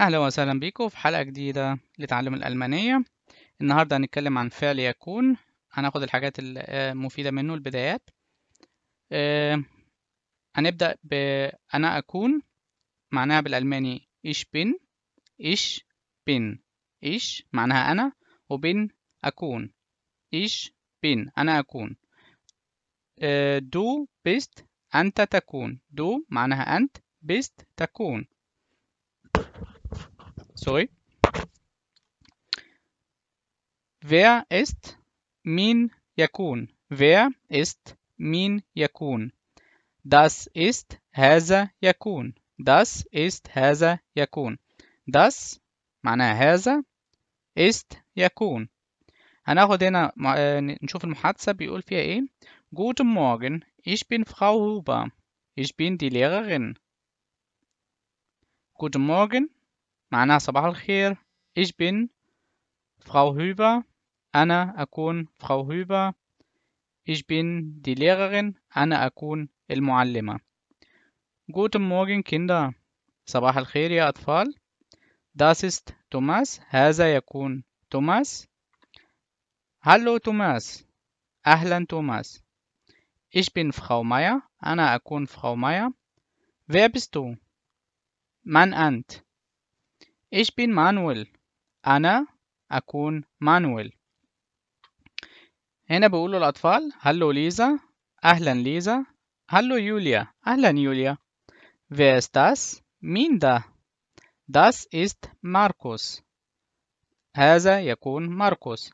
أهلا وسهلا بيكم في حلقة جديدة لتعلم الألمانية النهاردة هنتكلم عن فعل يكون هناخد الحاجات المفيدة آه، منه البدايات آه، هنبدأ بأنا أكون معناها بالألماني إيش بين إيش بين إيش معناها أنا وبين أكون إيش بين أنا أكون آه، دو بيست أنت تكون دو معناها أنت بيست تكون sorry. Wer ist Min Yakun? Wer ist Min Yakun? Das ist هذا Yakun. Das ist هذا Yakun. Das معناها هذا ist Yakun. هناخد هنا نشوف المحادثة بيقول فيها ايه Guten Morgen, ich bin Frau Huber. Ich bin die Lehrerin. Guten Morgen, معناها صباح الخير ich bin Frau Hüber أنا أكون Frau Hüber ich bin die Lehrerin أنا أكون المعلمة Guten Morgen Kinder صباح الخير يا أطفال Das ist Thomas هذا يكون توماس Hallo Thomas أهلا توماس Ich bin Frau Meier أنا أكون Frau Meier Wer bist du؟ من أنت؟ Ich bin Manuel. أنا أكون مانويل. هنا بقول للأطفال هلو ليزا أهلا ليزا هلو يوليا أهلا يوليا Wer ist das? مين ده؟ Das ist Markus. هذا يكون ماركوس.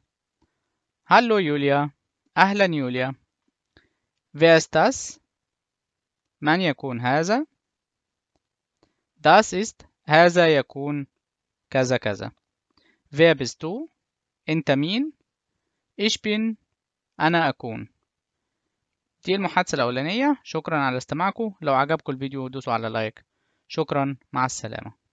هلو يوليا أهلا يوليا Wer ist das? من يكون هذا؟ Das ist هذا يكون كذا كذا Wer bist du? أنت مين؟ Ich bin أنا أكون دي المحادثة الأولانية شكرا على استماعكم لو عجبكم الفيديو دوسوا على لايك شكرا مع السلامة